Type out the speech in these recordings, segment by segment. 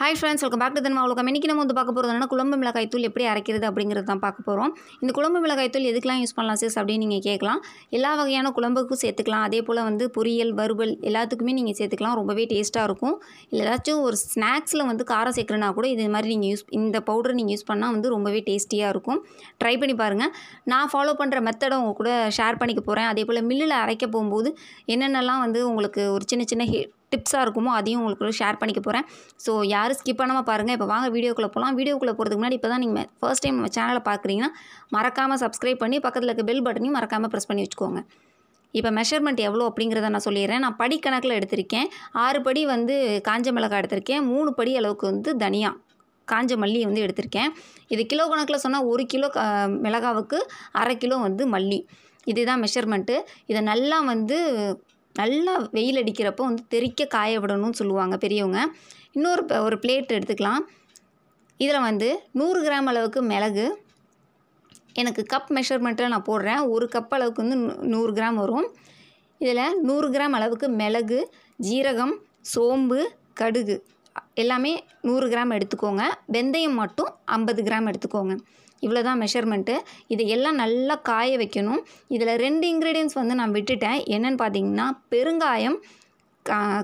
hi friends welcome back to தன்மா உலகம் இன்றைக்கி நம்ம வந்து பார்க்க போகிறது என்னன்னா குழம்பு மிளகாய் தூள் எப்படி அரைக்கிறது அப்படிங்கிறது தான் பார்க்க போகிறோம் இந்த குழம்பு மிளகாய் தூள் எதுக்கெலாம் யூஸ் பண்ணலாம் சிஸ் அப்படின்னு நீங்கள் கேட்கலாம் எல்லா வகையான குழம்புக்கும் சேர்த்துக்கலாம் அதே போல் வந்து பொரியல் வறுவல் எல்லாத்துக்குமே நீங்கள் சேர்த்துக்கலாம் ரொம்பவே டேஸ்ட்டாக இருக்கும் இல்லை ஏதாச்சும் ஒரு ஸ்நாக்ஸில் வந்து காரம் சேர்க்குறனா கூட இது மாதிரி நீங்கள் யூஸ் இந்த பவுடர் நீங்கள் யூஸ் பண்ணால் வந்து ரொம்பவே டேஸ்டியாக இருக்கும் ட்ரை பண்ணி பாருங்கள் நான் ஃபாலோ பண்ணுற மெத்தடை உங்கள் கூட ஷேர் பண்ணிக்க போகிறேன் அதே போல் மில்லில் அரைக்க போகும்போது என்னென்னலாம் வந்து உங்களுக்கு ஒரு சின்ன சின்ன டிப்ஸாக இருக்குமோ அதையும் உங்களுக்கு ஷேர் பண்ணிக்க போகிறேன் ஸோ யாரும் ஸ்கிப் பண்ணாமல் பாருங்கள் இப்போ வாங்க வீடியோக்குள்ளே போகலாம் வீடியோக்குள்ளே போகிறதுக்கு முன்னாடி இப்போ தான் நீங்கள் ஃபர்ஸ்ட் டைம் நம்ம சேனலை பார்க்குறீங்கன்னா மறக்காமல் சப்ஸ்கிரைப் பண்ணி பக்கத்தில் இருக்க பெல் பட்டனையும் மறக்காமல் ப்ரெஸ் பண்ணி வச்சுக்கோங்க இப்போ மெஷர்மெண்ட் எவ்வளோ அப்படிங்கிறத நான் சொல்லிடுறேன் நான் படி கணக்கில் எடுத்திருக்கேன் ஆறு படி வந்து காஞ்ச மிளகாய் எடுத்திருக்கேன் மூணு படி அளவுக்கு வந்து தனியா காஞ்ச மல்லி வந்து எடுத்திருக்கேன் இது கிலோ கணக்கில் சொன்னால் ஒரு கிலோ மிளகாவுக்கு அரை கிலோ வந்து மல்லி இதுதான் மெஷர்மெண்ட்டு இதை நல்லா வந்து நல்லா வெயில் அடிக்கிறப்போ வந்து தெறிக்க காய விடணும்னு சொல்லுவாங்க பெரியவங்க இன்னொரு ஒரு பிளேட் எடுத்துக்கலாம் இதில் வந்து நூறு கிராம் அளவுக்கு மிளகு எனக்கு கப் மெஷர்மெண்ட்டில் நான் போடுறேன் ஒரு கப் அளவுக்கு வந்து நூறு கிராம் வரும் இதில் நூறு கிராம் அளவுக்கு மிளகு ஜீரகம் சோம்பு கடுகு எல்லாமே நூறு கிராம் எடுத்துக்கோங்க வெந்தயம் மட்டும் ஐம்பது கிராம் எடுத்துக்கோங்க இவ்வளோ தான் மெஷர்மெண்ட்டு இதை எல்லாம் நல்லா காய வைக்கணும் இதில் ரெண்டு இன்க்ரீடியன்ஸ் வந்து நான் விட்டுட்டேன் என்னென்னு பார்த்தீங்கன்னா பெருங்காயம்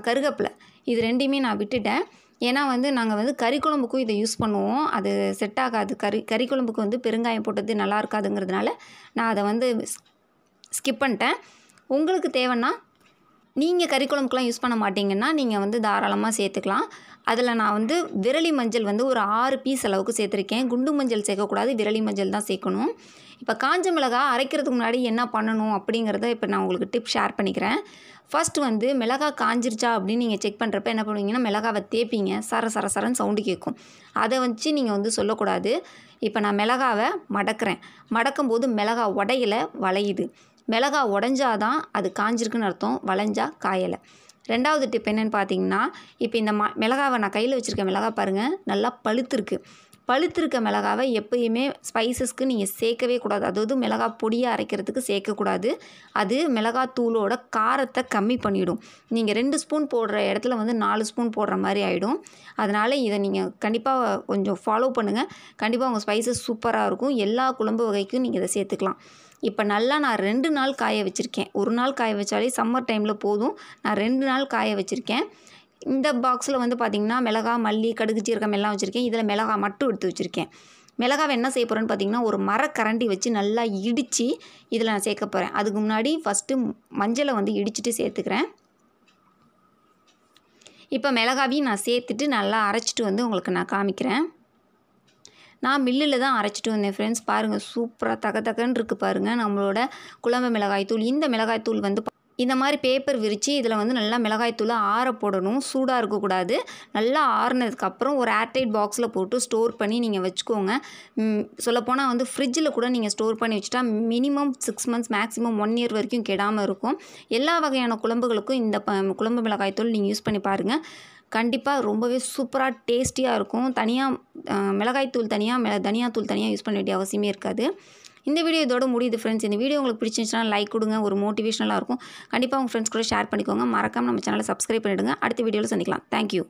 கருகப்பில் இது ரெண்டையுமே நான் விட்டுட்டேன் ஏன்னா வந்து நாங்கள் வந்து கறி குழம்புக்கும் இதை யூஸ் பண்ணுவோம் அது செட் ஆகாது கறி கறி குழம்புக்கு வந்து பெருங்காயம் போட்டது நல்லா இருக்காதுங்கிறதுனால நான் அதை வந்து ஸ்கிப் பண்ணிட்டேன் உங்களுக்கு தேவைன்னா நீங்கள் கறிக்குழம்புக்கெலாம் யூஸ் பண்ண மாட்டிங்கன்னா நீங்கள் வந்து தாராளமாக சேர்த்துக்கலாம் அதில் நான் வந்து விரலி மஞ்சள் வந்து ஒரு ஆறு பீஸ் அளவுக்கு சேர்த்துருக்கேன் குண்டு மஞ்சள் சேர்க்கக்கூடாது விரலி மஞ்சள் தான் சேர்க்கணும் இப்போ காஞ்ச மிளகா அரைக்கிறதுக்கு முன்னாடி என்ன பண்ணணும் அப்படிங்கிறத இப்போ நான் உங்களுக்கு டிப் ஷேர் பண்ணிக்கிறேன் ஃபஸ்ட்டு வந்து மிளகா காஞ்சிருச்சா அப்படின்னு நீங்கள் செக் பண்ணுறப்ப என்ன பண்ணுவீங்கன்னா மிளகாவை தேய்ப்பீங்க சர சர சரன்னு சவுண்டு கேட்கும் அதை வச்சு நீங்கள் வந்து சொல்லக்கூடாது இப்போ நான் மிளகாவை மடக்கிறேன் மடக்கும்போது மிளகா உடையில வளையுது மிளகா உடஞ்சாதான் அது காஞ்சிருக்குன்னு அர்த்தம் வளைஞ்சா காயலை ரெண்டாவது டிப் என்னென்னு பார்த்தீங்கன்னா இப்போ இந்த ம மிளகாவை நான் கையில் வச்சுருக்கேன் மிளகா பாருங்கள் நல்லா பழுத்துருக்கு பழுத்திருக்க மிளகாவை எப்பயுமே ஸ்பைசஸ்க்கு நீங்கள் சேர்க்கவே கூடாது அதாவது மிளகா பொடியாக அரைக்கிறதுக்கு சேர்க்கக்கூடாது அது மிளகாத்தூளோட காரத்தை கம்மி பண்ணிவிடும் நீங்கள் ரெண்டு ஸ்பூன் போடுற இடத்துல வந்து நாலு ஸ்பூன் போடுற மாதிரி ஆகிடும் அதனால் இதை நீங்கள் கண்டிப்பாக கொஞ்சம் ஃபாலோ பண்ணுங்கள் கண்டிப்பாக உங்கள் ஸ்பைசஸ் சூப்பராக இருக்கும் எல்லா குழம்பு வகைக்கும் நீங்கள் இதை சேர்த்துக்கலாம் இப்போ நல்லா நான் ரெண்டு நாள் காய வச்சுருக்கேன் ஒரு நாள் காய வச்சாலே சம்மர் டைமில் போதும் நான் ரெண்டு நாள் காய வச்சுருக்கேன் இந்த பாக்ஸில் வந்து பார்த்திங்கன்னா மிளகா மல்லி கடுகு சீரகம் எல்லாம் வச்சுருக்கேன் இதில் மிளகா மட்டும் எடுத்து வச்சுருக்கேன் மிளகாவை என்ன செய்ய போகிறேன்னு பார்த்தீங்கன்னா ஒரு மரக்கரண்டி வச்சு நல்லா இடித்து இதில் நான் சேர்க்க போகிறேன் அதுக்கு முன்னாடி ஃபஸ்ட்டு மஞ்சளை வந்து இடிச்சிட்டு சேர்த்துக்கிறேன் இப்போ மிளகாவையும் நான் சேர்த்துட்டு நல்லா அரைச்சிட்டு வந்து உங்களுக்கு நான் காமிக்கிறேன் நான் மில்லில் தான் அரைச்சிட்டு வந்தேன் ஃப்ரெண்ட்ஸ் பாருங்கள் சூப்பராக தக தகன்னு இருக்குது பாருங்கள் நம்மளோட குழம்பு மிளகாய் தூள் இந்த மிளகாய் தூள் வந்து இந்த மாதிரி பேப்பர் விரித்து இதில் வந்து நல்லா மிளகாய்த்தூளை ஆற போடணும் சூடாக இருக்கக்கூடாது நல்லா ஆறுனதுக்கப்புறம் ஒரு ஏர்டைட் பாக்ஸில் போட்டு ஸ்டோர் பண்ணி நீங்கள் வச்சுக்கோங்க சொல்லப்போனால் வந்து ஃப்ரிட்ஜில் கூட நீங்கள் ஸ்டோர் பண்ணி வச்சுட்டா minimum six months maximum one year வரைக்கும் கெடாமல் இருக்கும் எல்லா வகையான குழம்புகளுக்கும் இந்த ப குழம்பு மிளகாய்த்தூள் நீங்கள் யூஸ் பண்ணி பாருங்கள் கண்டிப்பாக ரொம்பவே சூப்பராக டேஸ்டியாக இருக்கும் தனியாக மிளகாய்த்தூள் தனியாக மிள தனியாத்தூள் தனியாக யூஸ் பண்ண வேண்டிய அவசியமே இருக்காது இந்த வீடியோ இதோட முடியுது ஃப்ரெண்ட்ஸ் இந்த வீடியோ உங்களுக்கு பிடிச்சிருந்துச்சுன்னா லைக் கொடுங்க ஒரு மோட்டிவேஷனலாக இருக்கும் கண்டிப்பாக உங்கள் ஃப்ரெண்ட்ஸ் கூட ஷேர் பண்ணிக்கோங்க மறக்காமல் நம்ம சேனலை சப்ஸ்கிரைப் பண்ணிவிடுங்க அடுத்த வீடியோவில் சந்திக்கலாம் தேங்க்யூ